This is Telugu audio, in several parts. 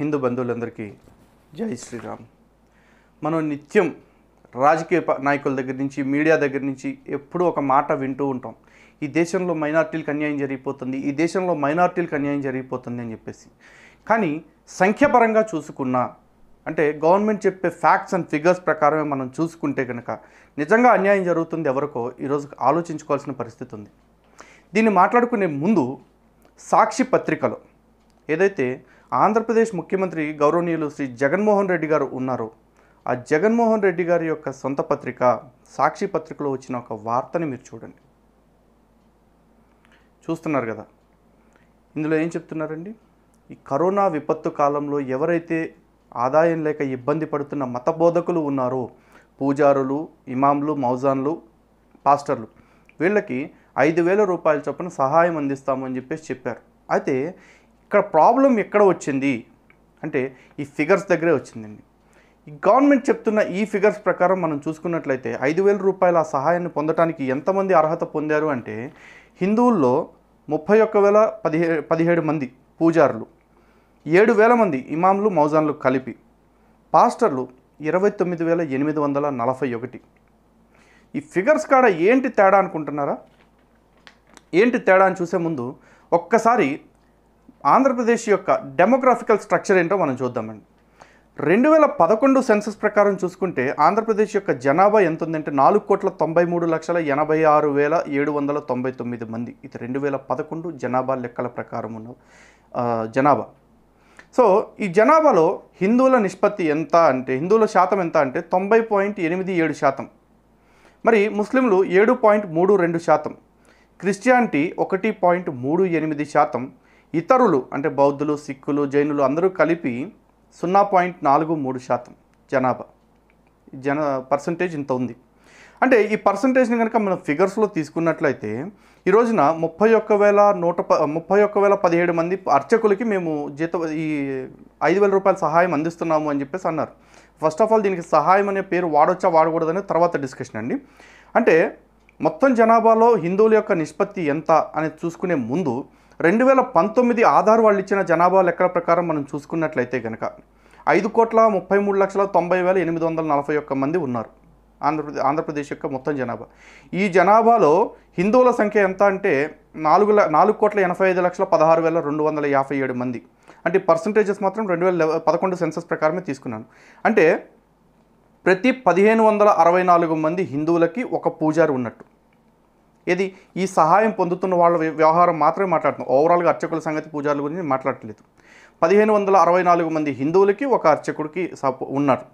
హిందూ బంధువులందరికీ జై శ్రీరామ్ మనం నిత్యం రాజకీయ నాయకుల దగ్గర నుంచి మీడియా దగ్గర నుంచి ఎప్పుడూ ఒక మాట వింటూ ఉంటాం ఈ దేశంలో మైనార్టీలకు అన్యాయం జరిగిపోతుంది ఈ దేశంలో మైనార్టీలకు అన్యాయం జరిగిపోతుంది అని చెప్పేసి కానీ సంఖ్యాపరంగా చూసుకున్నా అంటే గవర్నమెంట్ చెప్పే ఫ్యాక్ట్స్ అండ్ ఫిగర్స్ ప్రకారమే మనం చూసుకుంటే కనుక నిజంగా అన్యాయం జరుగుతుంది ఎవరికో ఈరోజు ఆలోచించుకోవాల్సిన పరిస్థితి ఉంది దీన్ని మాట్లాడుకునే ముందు సాక్షి పత్రికలో ఏదైతే ఆంధ్రప్రదేశ్ ముఖ్యమంత్రి గౌరవనీయులు శ్రీ జగన్మోహన్ రెడ్డి గారు ఉన్నారు ఆ జగన్మోహన్ రెడ్డి గారి యొక్క సొంత పత్రిక సాక్షి పత్రికలో వచ్చిన ఒక వార్తని మీరు చూడండి చూస్తున్నారు కదా ఇందులో ఏం చెప్తున్నారండి ఈ కరోనా విపత్తు కాలంలో ఎవరైతే ఆదాయం లేక ఇబ్బంది పడుతున్న మత బోధకులు ఉన్నారో పూజారులు ఇమాంలు మౌజాన్లు పాస్టర్లు వీళ్ళకి ఐదు వేల రూపాయల చొప్పున సహాయం అందిస్తామని చెప్పేసి చెప్పారు అయితే ఇక్కడ ప్రాబ్లం ఎక్కడ వచ్చింది అంటే ఈ ఫిగర్స్ దగ్గరే వచ్చిందండి ఈ గవర్నమెంట్ చెప్తున్న ఈ ఫిగర్స్ ప్రకారం మనం చూసుకున్నట్లయితే ఐదు వేల రూపాయల సహాయాన్ని పొందడానికి ఎంతమంది అర్హత పొందారు అంటే హిందువుల్లో ముప్పై ఒక్క వేల పదిహే పదిహేడు మంది పూజారులు ఏడు వేల మంది ఇమాంలు మౌజాన్లు కలిపి పాస్టర్లు ఇరవై తొమ్మిది వేల ఎనిమిది వందల నలభై ఒకటి ఈ ఫిగర్స్ కాడ ఏంటి తేడా అనుకుంటున్నారా ఏంటి తేడా అని చూసే ముందు ఒక్కసారి ఆంధ్రప్రదేశ్ యొక్క డెమోగ్రాఫికల్ స్ట్రక్చర్ ఏంటో మనం చూద్దామండి రెండు వేల పదకొండు సెన్సస్ ప్రకారం చూసుకుంటే ఆంధ్రప్రదేశ్ యొక్క జనాభా ఎంత ఉందంటే నాలుగు కోట్ల తొంభై మూడు లక్షల ఎనభై ఆరు వేల ఏడు వందల తొంభై తొమ్మిది మంది ఇది రెండు వేల పదకొండు జనాభా లెక్కల ప్రకారం ఉన్న జనాభా సో ఈ జనాభాలో హిందువుల నిష్పత్తి ఎంత అంటే హిందువుల శాతం ఎంత అంటే తొంభై పాయింట్ ఎనిమిది ఏడు శాతం మరి ముస్లింలు ఏడు పాయింట్ మూడు రెండు శాతం క్రిస్టియానిటీ ఒకటి పాయింట్ మూడు ఎనిమిది శాతం ఇతరులు అంటే బౌద్ధులు సిక్కులు జైనులు అందరూ కలిపి సున్నా పాయింట్ నాలుగు మూడు శాతం జనాభా జన పర్సంటేజ్ ఇంత ఉంది అంటే ఈ పర్సంటేజ్ని కనుక మనం ఫిగర్స్లో తీసుకున్నట్లయితే ఈ రోజున ముప్పై ఒక్క వేల నూట ప ముప్పై ఒక్క వేల పదిహేడు మంది అర్చకులకి మేము జీత ఈ ఐదు వేల రూపాయల సహాయం అందిస్తున్నాము అని చెప్పేసి అన్నారు ఫస్ట్ ఆఫ్ ఆల్ దీనికి సహాయం అనే పేరు వాడొచ్చా వాడకూడదని తర్వాత డిస్కషన్ అండి అంటే మొత్తం జనాభాలో హిందువుల యొక్క నిష్పత్తి ఎంత అనేది చూసుకునే ముందు రెండు వేల పంతొమ్మిది ఆధార్ వాళ్ళు ఇచ్చిన జనాభా లెక్కల ప్రకారం మనం చూసుకున్నట్లయితే కనుక ఐదు కోట్ల ముప్పై మూడు లక్షల తొంభై వేల ఎనిమిది వందల నలభై ఒక్క మంది ఉన్నారు ఆంధ్రప్రదేశ్ ఆంధ్రప్రదేశ్ యొక్క మొత్తం జనాభా ఈ జనాభాలో హిందువుల సంఖ్య ఎంత అంటే నాలుగు నాలుగు కోట్ల ఎనభై ఐదు లక్షల పదహారు వేల రెండు వందల యాభై ఏడు మంది అంటే పర్సంటేజెస్ మాత్రం రెండు వేల పదకొండు సెన్సస్ ప్రకారమే తీసుకున్నాను అంటే ప్రతి పదిహేను వందల అరవై నాలుగు మంది హిందువులకి ఒక పూజారి ఉన్నట్టు ఏది ఈ సహాయం పొందుతున్న వాళ్ళ వ్యవహారం మాత్రమే మాట్లాడుతుంది ఓవరాల్గా అర్చకుల సంగతి పూజారుల గురించి మాట్లాడలేదు పదిహేను వందల అరవై నాలుగు మంది హిందువులకి ఒక అర్చకుడికి ఉన్నారు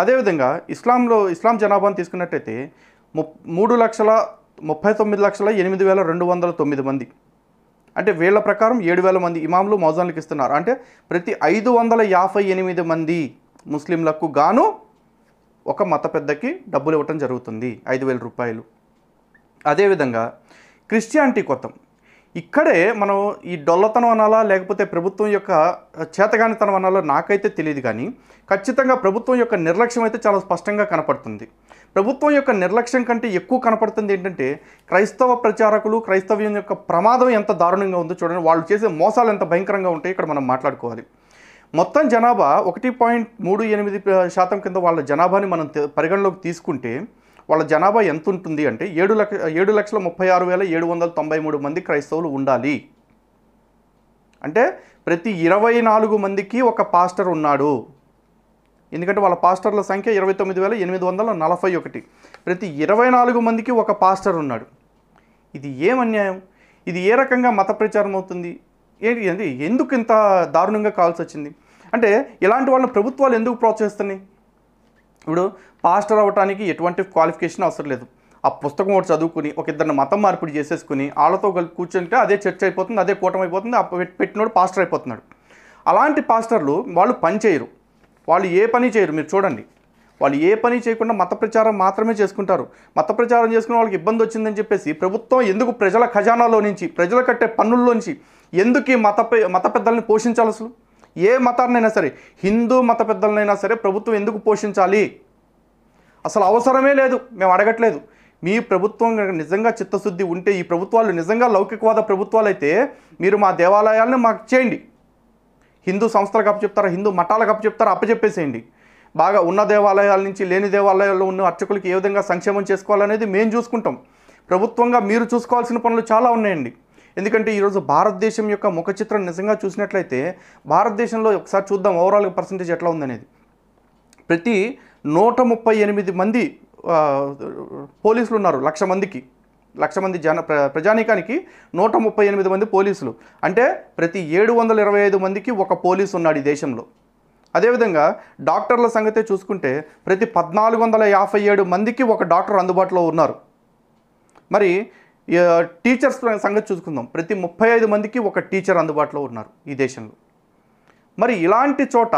అదేవిధంగా ఇస్లాంలో ఇస్లాం జనాభాను తీసుకున్నట్టయితే ము మూడు లక్షల ముప్పై తొమ్మిది లక్షల ఎనిమిది వేల రెండు వందల తొమ్మిది మంది అంటే వీళ్ళ ప్రకారం ఏడు వేల మంది ఇమాములు మౌజాన్లకు ఇస్తున్నారు అంటే ప్రతి ఐదు వందల యాభై ఎనిమిది మంది ముస్లింలకు గాను ఒక మత పెద్దకి డబ్బులు ఇవ్వటం జరుగుతుంది ఐదు వేల రూపాయలు అదేవిధంగా క్రిస్టియానిటీ కొత్తం ఇక్కడే మనం ఈ డొల్లతనం అనాలా లేకపోతే ప్రభుత్వం యొక్క చేతగానితనం అనాలా నాకైతే తెలియదు కానీ ఖచ్చితంగా ప్రభుత్వం యొక్క నిర్లక్ష్యం అయితే చాలా స్పష్టంగా కనపడుతుంది ప్రభుత్వం యొక్క నిర్లక్ష్యం కంటే ఎక్కువ కనపడుతుంది ఏంటంటే క్రైస్తవ ప్రచారకులు క్రైస్తవ్యం యొక్క ప్రమాదం ఎంత దారుణంగా ఉందో చూడండి వాళ్ళు చేసే మోసాలు ఎంత భయంకరంగా ఉంటాయి ఇక్కడ మనం మాట్లాడుకోవాలి మొత్తం జనాభా ఒకటి పాయింట్ మూడు ఎనిమిది శాతం కింద వాళ్ళ జనాభాని మనం పరిగణలోకి తీసుకుంటే వాళ్ళ జనాభా ఎంత ఉంటుంది అంటే ఏడు లక్ష ఏడు లక్షల ముప్పై ఆరు వేల ఏడు వందల తొంభై మూడు మంది క్రైస్తవులు ఉండాలి అంటే ప్రతి ఇరవై నాలుగు మందికి ఒక పాస్టర్ ఉన్నాడు ఎందుకంటే వాళ్ళ పాస్టర్ల సంఖ్య ఇరవై తొమ్మిది వేల ఎనిమిది వందల నలభై ఒకటి ప్రతి ఇరవై నాలుగు మందికి ఒక పాస్టర్ ఉన్నాడు ఇది ఏం అన్యాయం ఇది ఏ రకంగా మత ప్రచారం అవుతుంది ఏంటి ఎందుకు ఇంత దారుణంగా కావాల్సి వచ్చింది అంటే ఇలాంటి వాళ్ళని ప్రభుత్వాలు ఎందుకు ప్రోత్సహిస్తున్నాయి ఇప్పుడు పాస్టర్ అవ్వటానికి ఎటువంటి క్వాలిఫికేషన్ అవసరం లేదు ఆ పుస్తకం ఒకటి చదువుకుని ఒక ఇద్దరిని మతం మార్పిడి చేసేసుకుని వాళ్ళతో కూర్చుంటే అదే చర్చ అయిపోతుంది అదే కూటమి అయిపోతుంది పెట్టినోడు పాస్టర్ అయిపోతున్నాడు అలాంటి పాస్టర్లు వాళ్ళు పని చేయరు వాళ్ళు ఏ పని చేయరు మీరు చూడండి వాళ్ళు ఏ పని చేయకుండా మత ప్రచారం మాత్రమే చేసుకుంటారు మత ప్రచారం చేసుకుని వాళ్ళకి ఇబ్బంది వచ్చిందని చెప్పేసి ప్రభుత్వం ఎందుకు ప్రజల ఖజానాలో నుంచి ప్రజలు కట్టే పన్నుల్లోంచి ఎందుకు మత మత పెద్దల్ని పోషించాలి అసలు ఏ మతాన్నైనా సరే హిందూ మత పెద్దలనైనా సరే ప్రభుత్వం ఎందుకు పోషించాలి అసలు అవసరమే లేదు మేము అడగట్లేదు మీ ప్రభుత్వం నిజంగా చిత్తశుద్ధి ఉంటే ఈ ప్రభుత్వాలు నిజంగా లౌకికవాద ప్రభుత్వాలు అయితే మీరు మా దేవాలయాలను మాకు చేయండి హిందూ సంస్థలకు అప్పచెప్తారా హిందూ మఠాలకు అప్పచెప్తారా అప్పచెప్పేసేయండి బాగా ఉన్న దేవాలయాల నుంచి లేని దేవాలయాల్లో ఉన్న అర్చకులకి ఏ విధంగా సంక్షేమం చేసుకోవాలనేది మేము చూసుకుంటాం ప్రభుత్వంగా మీరు చూసుకోవాల్సిన పనులు చాలా ఉన్నాయండి ఎందుకంటే ఈరోజు భారతదేశం యొక్క ముఖ చిత్రం నిజంగా చూసినట్లయితే భారతదేశంలో ఒకసారి చూద్దాం ఓవరాల్గా పర్సంటేజ్ ఎట్లా ఉందనేది ప్రతి నూట ముప్పై ఎనిమిది మంది పోలీసులు ఉన్నారు లక్ష మందికి లక్ష మంది జన ప్రజానీకానికి నూట ముప్పై ఎనిమిది మంది పోలీసులు అంటే ప్రతి ఏడు వందల ఇరవై ఐదు మందికి ఒక పోలీసు ఉన్నాడు ఈ దేశంలో అదేవిధంగా డాక్టర్ల సంగతే చూసుకుంటే ప్రతి పద్నాలుగు వందల యాభై ఏడు మందికి ఒక డాక్టర్ అందుబాటులో ఉన్నారు మరి టీచర్స్ సంగతి చూసుకుందాం ప్రతి ముప్పై ఐదు మందికి ఒక టీచర్ అందుబాటులో ఉన్నారు ఈ దేశంలో మరి ఇలాంటి చోట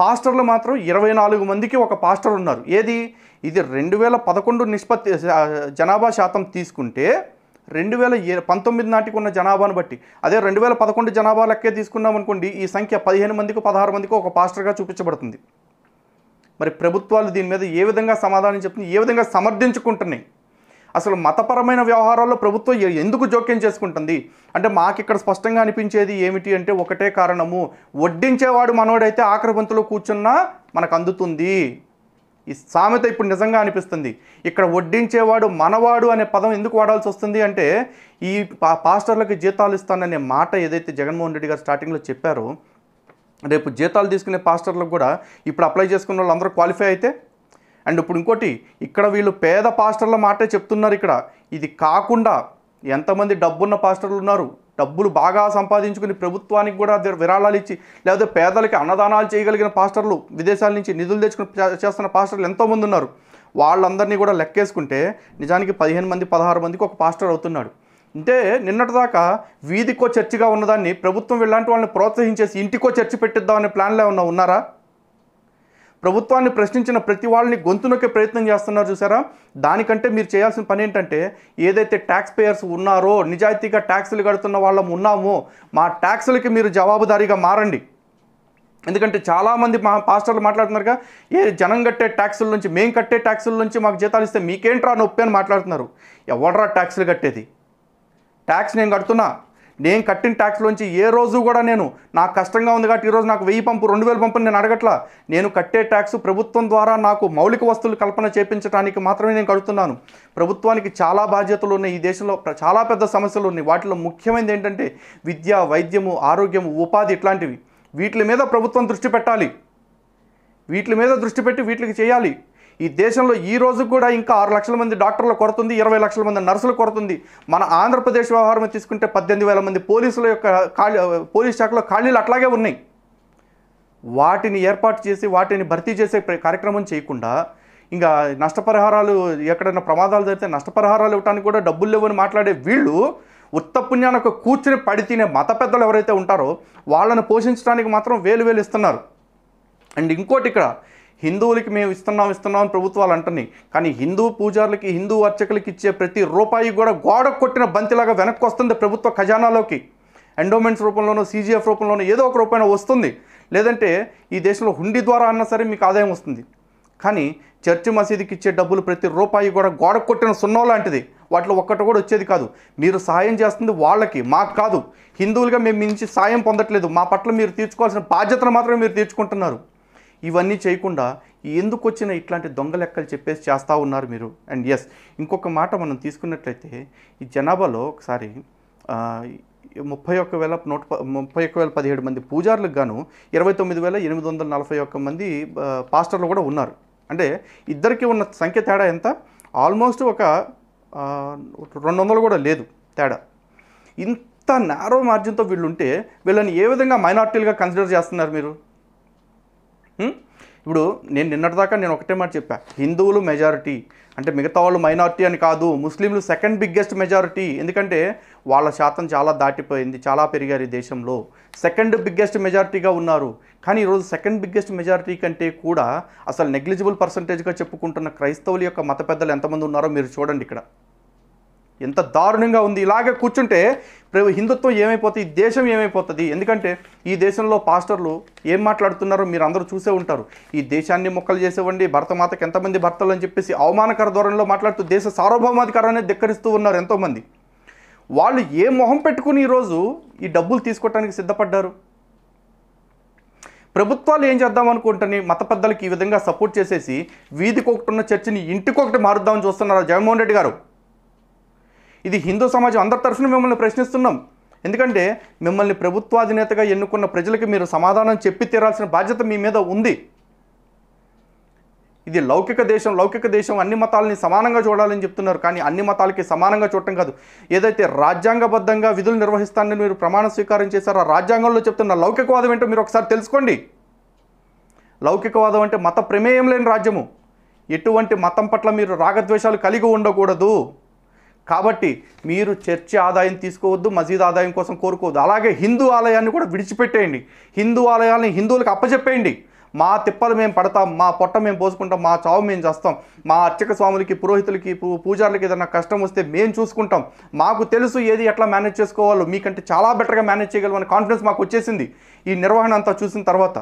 పాస్టర్లు మాత్రం ఇరవై నాలుగు మందికి ఒక పాస్టర్ ఉన్నారు ఏది ఇది రెండు వేల పదకొండు నిష్పత్తి జనాభా శాతం తీసుకుంటే రెండు వేల పంతొమ్మిది నాటికి ఉన్న జనాభాను బట్టి అదే రెండు వేల పదకొండు జనాభా లెక్కే తీసుకున్నాం అనుకోండి ఈ సంఖ్య పదిహేను మందికి పదహారు మందికి ఒక పాస్టర్గా చూపించబడుతుంది మరి ప్రభుత్వాలు దీని మీద ఏ విధంగా సమాధానం చెప్తుంది ఏ విధంగా సమర్థించుకుంటున్నాయి అసలు మతపరమైన వ్యవహారాల్లో ప్రభుత్వం ఎందుకు జోక్యం చేసుకుంటుంది అంటే మాకు ఇక్కడ స్పష్టంగా అనిపించేది ఏమిటి అంటే ఒకటే కారణము వడ్డించేవాడు మనోడైతే ఆఖరి కూర్చున్నా మనకు అందుతుంది ఈ సామెత ఇప్పుడు నిజంగా అనిపిస్తుంది ఇక్కడ వడ్డించేవాడు మనవాడు అనే పదం ఎందుకు వాడాల్సి వస్తుంది అంటే ఈ పాస్టర్లకు జీతాలు ఇస్తాననే మాట ఏదైతే జగన్మోహన్ రెడ్డి గారు స్టార్టింగ్లో చెప్పారో రేపు జీతాలు తీసుకునే పాస్టర్లకు కూడా ఇప్పుడు అప్లై చేసుకున్న వాళ్ళందరూ క్వాలిఫై అయితే అండ్ ఇప్పుడు ఇంకోటి ఇక్కడ వీళ్ళు పేద పాస్టర్ల మాటే చెప్తున్నారు ఇక్కడ ఇది కాకుండా ఎంతమంది డబ్బున్న పాస్టర్లు ఉన్నారు డబ్బులు బాగా సంపాదించుకుని ప్రభుత్వానికి కూడా విరాళాలు ఇచ్చి లేకపోతే పేదలకి అన్నదానాలు చేయగలిగిన పాస్టర్లు విదేశాల నుంచి నిధులు తెచ్చుకుని చేస్తున్న పాస్టర్లు ఎంతోమంది ఉన్నారు వాళ్ళందరినీ కూడా లెక్కేసుకుంటే నిజానికి పదిహేను మంది పదహారు మందికి ఒక పాస్టర్ అవుతున్నాడు అంటే నిన్నటిదాకా వీధికో చర్చిగా ఉన్నదాన్ని ప్రభుత్వం ఇలాంటి వాళ్ళని ప్రోత్సహించేసి ఇంటికో చర్చి పెట్టిద్దామనే ప్లాన్లో ఉన్న ఉన్నారా ప్రభుత్వాన్ని ప్రశ్నించిన ప్రతి వాళ్ళని గొంతునొక్కే ప్రయత్నం చేస్తున్నారు చూసారా దానికంటే మీరు చేయాల్సిన పని ఏంటంటే ఏదైతే ట్యాక్స్ పేయర్స్ ఉన్నారో నిజాయితీగా ట్యాక్సులు కడుతున్న వాళ్ళం ఉన్నామో మా ట్యాక్సులకి మీరు జవాబుదారీగా మారండి ఎందుకంటే చాలామంది మా పాస్టర్లు మాట్లాడుతున్నారుగా ఏ జనం కట్టే ట్యాక్సుల నుంచి మేము కట్టే ట్యాక్సుల నుంచి మాకు జీతాలు ఇస్తే మీకేంట్రా నొప్పి అని మాట్లాడుతున్నారు ఎవడరా ట్యాక్సులు కట్టేది ట్యాక్స్ నేను కడుతున్నా నేను కట్టిన ట్యాక్స్లోంచి ఏ రోజు కూడా నేను నాకు కష్టంగా ఉంది కాబట్టి ఈరోజు నాకు వెయ్యి పంపు రెండు వేల పంపు నేను అడగట్లా నేను కట్టే ట్యాక్స్ ప్రభుత్వం ద్వారా నాకు మౌలిక వస్తువులు కల్పన చేపించడానికి మాత్రమే నేను కడుతున్నాను ప్రభుత్వానికి చాలా బాధ్యతలు ఉన్నాయి ఈ దేశంలో చాలా పెద్ద సమస్యలు ఉన్నాయి వాటిలో ముఖ్యమైనది ఏంటంటే విద్య వైద్యము ఆరోగ్యము ఉపాధి ఇట్లాంటివి వీటి మీద ప్రభుత్వం దృష్టి పెట్టాలి వీటి మీద దృష్టి పెట్టి వీటికి చేయాలి ఈ దేశంలో ఈ రోజు కూడా ఇంకా ఆరు లక్షల మంది డాక్టర్ల కొరతుంది ఇరవై లక్షల మంది నర్సుల కొరతుంది మన ఆంధ్రప్రదేశ్ వ్యవహారం తీసుకుంటే పద్దెనిమిది వేల మంది పోలీసుల యొక్క ఖాళీ పోలీస్ శాఖలో ఖాళీలు అట్లాగే ఉన్నాయి వాటిని ఏర్పాటు చేసి వాటిని భర్తీ చేసే కార్యక్రమం చేయకుండా ఇంకా నష్టపరిహారాలు ఎక్కడైనా ప్రమాదాలు జరిగితే నష్టపరిహారాలు ఇవ్వడానికి కూడా డబ్బులు లేవని మాట్లాడే వీళ్ళు ఉత్తపుణ్యానికి కూర్చుని పడి తినే మత పెద్దలు ఎవరైతే ఉంటారో వాళ్ళని పోషించడానికి మాత్రం వేలు వేలు ఇస్తున్నారు అండ్ ఇంకోటి ఇక్కడ హిందువులకి మేము ఇస్తున్నాం ఇస్తున్నాం అని ప్రభుత్వాలు అంటున్నాయి కానీ హిందూ పూజారులకి హిందూ అర్చకులకి ఇచ్చే ప్రతి రూపాయి కూడా గోడ కొట్టిన బంతిలాగా వెనక్కి వస్తుంది ప్రభుత్వ ఖజానాలోకి ఎండోమెంట్స్ రూపంలోనో సీజీఎఫ్ రూపంలోనో ఏదో ఒక రూపాయన వస్తుంది లేదంటే ఈ దేశంలో హుండీ ద్వారా అన్నా సరే మీకు ఆదాయం వస్తుంది కానీ చర్చి మసీదుకి ఇచ్చే డబ్బులు ప్రతి రూపాయి కూడా గోడ కొట్టిన సున్నో లాంటిది వాటిలో ఒక్కటి కూడా వచ్చేది కాదు మీరు సాయం చేస్తుంది వాళ్ళకి మాకు కాదు హిందువులుగా మేము మించి సాయం పొందట్లేదు మా పట్ల మీరు తీర్చుకోవాల్సిన బాధ్యతను మాత్రమే మీరు తీర్చుకుంటున్నారు ఇవన్నీ చేయకుండా ఎందుకు వచ్చిన ఇట్లాంటి దొంగ లెక్కలు చెప్పేసి చేస్తూ ఉన్నారు మీరు అండ్ ఎస్ ఇంకొక మాట మనం తీసుకున్నట్లయితే ఈ జనాభాలో ఒకసారి ముప్పై ఒక్క వేల నూట ముప్పై ఒక్క వేల పదిహేడు మంది పూజారులకు గాను ఇరవై తొమ్మిది వేల ఎనిమిది వందల నలభై ఒక్క మంది పాస్టర్లు కూడా ఉన్నారు అంటే ఇద్దరికి ఉన్న సంఖ్య తేడా ఎంత ఆల్మోస్ట్ ఒక రెండు వందలు కూడా లేదు తేడా ఇంత నేరో మార్జిన్తో వీళ్ళుంటే వీళ్ళని ఏ విధంగా మైనార్టీలుగా కన్సిడర్ చేస్తున్నారు మీరు ఇప్పుడు నేను నిన్నటిదాకా నేను ఒకటే మాట చెప్పా హిందువులు మెజారిటీ అంటే మిగతా వాళ్ళు మైనారిటీ అని కాదు ముస్లింలు సెకండ్ బిగ్గెస్ట్ మెజారిటీ ఎందుకంటే వాళ్ళ శాతం చాలా దాటిపోయింది చాలా పెరిగారు ఈ దేశంలో సెకండ్ బిగ్గెస్ట్ మెజారిటీగా ఉన్నారు కానీ ఈరోజు సెకండ్ బిగ్గెస్ట్ మెజారిటీ కంటే కూడా అసలు నెగ్లిజిబుల్ పర్సంటేజ్గా చెప్పుకుంటున్న క్రైస్తవుల యొక్క మత పెద్దలు ఎంతమంది ఉన్నారో మీరు చూడండి ఇక్కడ ఎంత దారుణంగా ఉంది ఇలాగే కూర్చుంటే హిందుత్వం ఏమైపోతుంది ఈ దేశం ఏమైపోతుంది ఎందుకంటే ఈ దేశంలో పాస్టర్లు ఏం మాట్లాడుతున్నారో మీరు అందరూ చూసే ఉంటారు ఈ దేశాన్ని మొక్కలు చేసేవండి భర్తమాతకు ఎంతమంది భర్తలు అని చెప్పేసి అవమానకర ధోరణిలో మాట్లాడుతూ దేశ సార్వభౌమాధికారాన్ని ధిక్కరిస్తూ ఉన్నారు ఎంతోమంది వాళ్ళు ఏ మొహం పెట్టుకుని ఈరోజు ఈ డబ్బులు తీసుకోవటానికి సిద్ధపడ్డారు ప్రభుత్వాలు ఏం చేద్దాం అనుకుంటని మత పెద్దలకి ఈ విధంగా సపోర్ట్ చేసేసి వీధికి ఒకటి ఉన్న చర్చిని ఇంటికొకటి మారుద్దామని చూస్తున్నారు జగన్మోహన్ రెడ్డి గారు ఇది హిందూ సమాజం అందరి తరఫున మిమ్మల్ని ప్రశ్నిస్తున్నాం ఎందుకంటే మిమ్మల్ని ప్రభుత్వాధినేతగా ఎన్నుకున్న ప్రజలకి మీరు సమాధానం చెప్పి తీరాల్సిన బాధ్యత మీ మీద ఉంది ఇది లౌకిక దేశం లౌకిక దేశం అన్ని మతాలని సమానంగా చూడాలని చెప్తున్నారు కానీ అన్ని మతాలకి సమానంగా చూడటం కాదు ఏదైతే రాజ్యాంగబద్ధంగా విధులు నిర్వహిస్తానని మీరు ప్రమాణ స్వీకారం ఆ రాజ్యాంగంలో చెప్తున్న లౌకికవాదం ఏంటో మీరు ఒకసారి తెలుసుకోండి లౌకికవాదం అంటే మత ప్రమేయం లేని రాజ్యము ఎటువంటి మతం పట్ల మీరు రాగద్వేషాలు కలిగి ఉండకూడదు కాబట్టి మీరు చర్చి ఆదాయం తీసుకోవద్దు మసీద్ ఆదాయం కోసం కోరుకోవద్దు అలాగే హిందూ ఆలయాన్ని కూడా విడిచిపెట్టేయండి హిందూ ఆలయాన్ని హిందువులకు అప్పచెప్పేయండి మా తిప్పలు మేము పడతాం మా పొట్ట మేము పోసుకుంటాం మా చావు మేము చేస్తాం మా అర్చక స్వాములకి పురోహితులకి పూజారులకి ఏదైనా కష్టం వస్తే మేము చూసుకుంటాం మాకు తెలుసు ఏది ఎట్లా మేనేజ్ చేసుకోవాలో మీకంటే చాలా బెటర్గా మేనేజ్ చేయగలమని కాన్ఫిడెన్స్ మాకు వచ్చేసింది ఈ నిర్వహణ అంతా చూసిన తర్వాత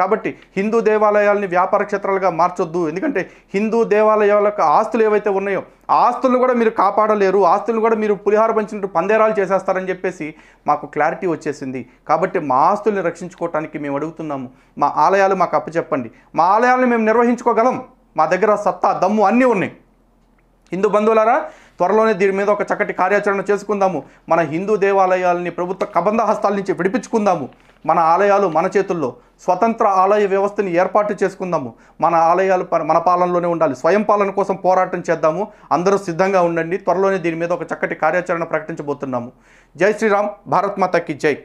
కాబట్టి హిందూ దేవాలయాల్ని వ్యాపార క్షేత్రాలుగా మార్చొద్దు ఎందుకంటే హిందూ దేవాలయాల యొక్క ఆస్తులు ఏవైతే ఉన్నాయో ఆస్తులను కూడా మీరు కాపాడలేరు ఆస్తులు కూడా మీరు పులిహార పంచినట్టు పందేరాలు చేసేస్తారని చెప్పేసి మాకు క్లారిటీ వచ్చేసింది కాబట్టి మా ఆస్తుల్ని రక్షించుకోవటానికి మేము అడుగుతున్నాము మా ఆలయాలు మాకు అప్పచెప్పండి మా ఆలయాలను మేము నిర్వహించుకోగలం మా దగ్గర సత్తా దమ్ము అన్నీ ఉన్నాయి హిందూ బంధువులారా త్వరలోనే దీని మీద ఒక చక్కటి కార్యాచరణ చేసుకుందాము మన హిందూ దేవాలయాలని ప్రభుత్వ కబంధ హస్తాల నుంచి విడిపించుకుందాము మన ఆలయాలు మన చేతుల్లో స్వతంత్ర ఆలయ వ్యవస్థని ఏర్పాటు చేసుకుందాము మన ఆలయాలు మన పాలనలోనే ఉండాలి స్వయం పాలన కోసం పోరాటం చేద్దాము అందరూ సిద్ధంగా ఉండండి త్వరలోనే దీని మీద ఒక చక్కటి కార్యాచరణ ప్రకటించబోతున్నాము జై శ్రీరామ్ భారత్ మాతకి జై